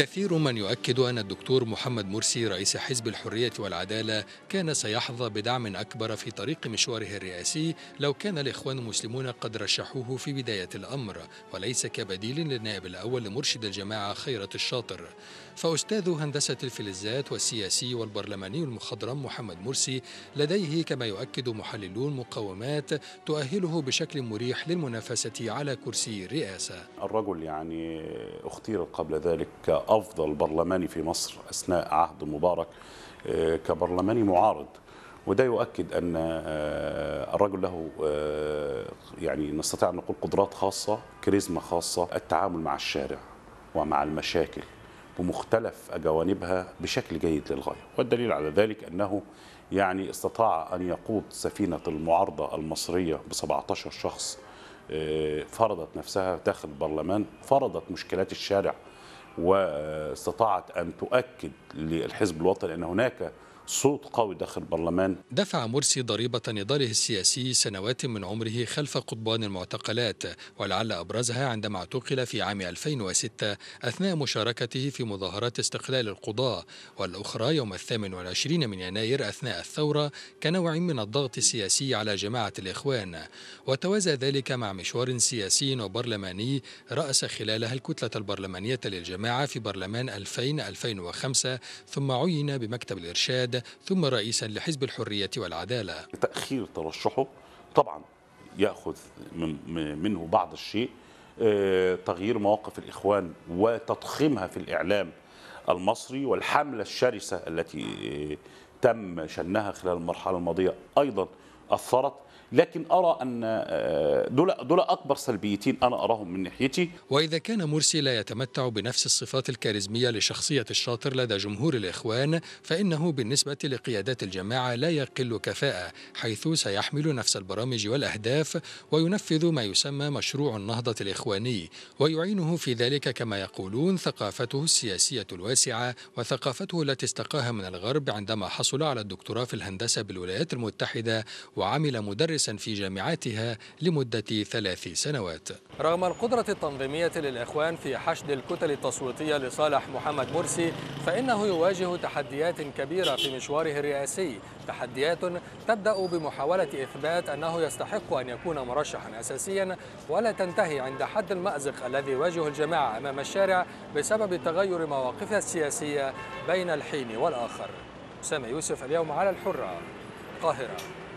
كثير من يؤكد أن الدكتور محمد مرسي رئيس حزب الحرية والعدالة كان سيحظى بدعم أكبر في طريق مشواره الرئاسي لو كان الإخوان المسلمون قد رشحوه في بداية الأمر وليس كبديل للنائب الأول لمرشد الجماعة خيرة الشاطر فأستاذ هندسة الفلزات والسياسي والبرلماني المخضرم محمد مرسي لديه كما يؤكد محللون مقومات تؤهله بشكل مريح للمنافسة على كرسي الرئاسة الرجل يعني اختير قبل ذلك أفضل برلماني في مصر أثناء عهد مبارك آه، كبرلماني معارض وده يؤكد أن آه، الرجل له آه، يعني نستطيع أن نقول قدرات خاصة كاريزما خاصة التعامل مع الشارع ومع المشاكل بمختلف جوانبها بشكل جيد للغاية والدليل على ذلك أنه يعني استطاع أن يقود سفينة المعارضة المصرية ب 17 شخص فرضت نفسها داخل البرلمان فرضت مشكلات الشارع واستطاعت أن تؤكد للحزب الوطني أن هناك صوت قوي داخل البرلمان دفع مرسي ضريبة نضاله السياسي سنوات من عمره خلف قضبان المعتقلات ولعل أبرزها عندما اعتقل في عام 2006 أثناء مشاركته في مظاهرات استقلال القضاء والأخرى يوم الثامن والعشرين من يناير أثناء الثورة كنوع من الضغط السياسي على جماعة الإخوان وتوازى ذلك مع مشوار سياسي وبرلماني رأس خلالها الكتلة البرلمانية للجماعة في برلمان 2000-2005 ثم عين بمكتب الإرشاد ثم رئيسا لحزب الحرية والعدالة تأخير ترشحه طبعا يأخذ منه بعض الشيء آه، تغيير مواقف الإخوان وتضخيمها في الإعلام المصري والحملة الشرسة التي آه، تم شنها خلال المرحلة الماضية أيضا أثرت لكن أرى أن آه، دول, دول أكبر سلبيتين أنا أراهم من ناحيتي وإذا كان مرسي لا يتمتع بنفس الصفات الكاريزمية لشخصية الشاطر لدى جمهور الإخوان فإنه بالنسبة لقيادات الجماعة لا يقل كفاءة حيث سيحمل نفس البرامج والأهداف وينفذ ما يسمى مشروع النهضة الإخواني ويعينه في ذلك كما يقولون ثقافته السياسية الواسعة وثقافته التي استقاها من الغرب عندما حصل على الدكتوراه في الهندسة بالولايات المتحدة وعمل مدرسا في جامعاتها لمدة ثلاث سنوات رغم القدرة التنظيمية للإخوان في حشد الكتل التصويتية لصالح محمد مرسي فإنه يواجه تحديات كبيرة في مشواره الرئاسي تحديات تبدأ بمحاولة إثبات أنه يستحق أن يكون مرشحا أساسيا ولا تنتهي عند حد المأزق الذي يواجه الجماعة أمام الشارع بسبب تغير مواقفها السياسية بين الحين والآخر سامي يوسف اليوم على الحرة القاهرة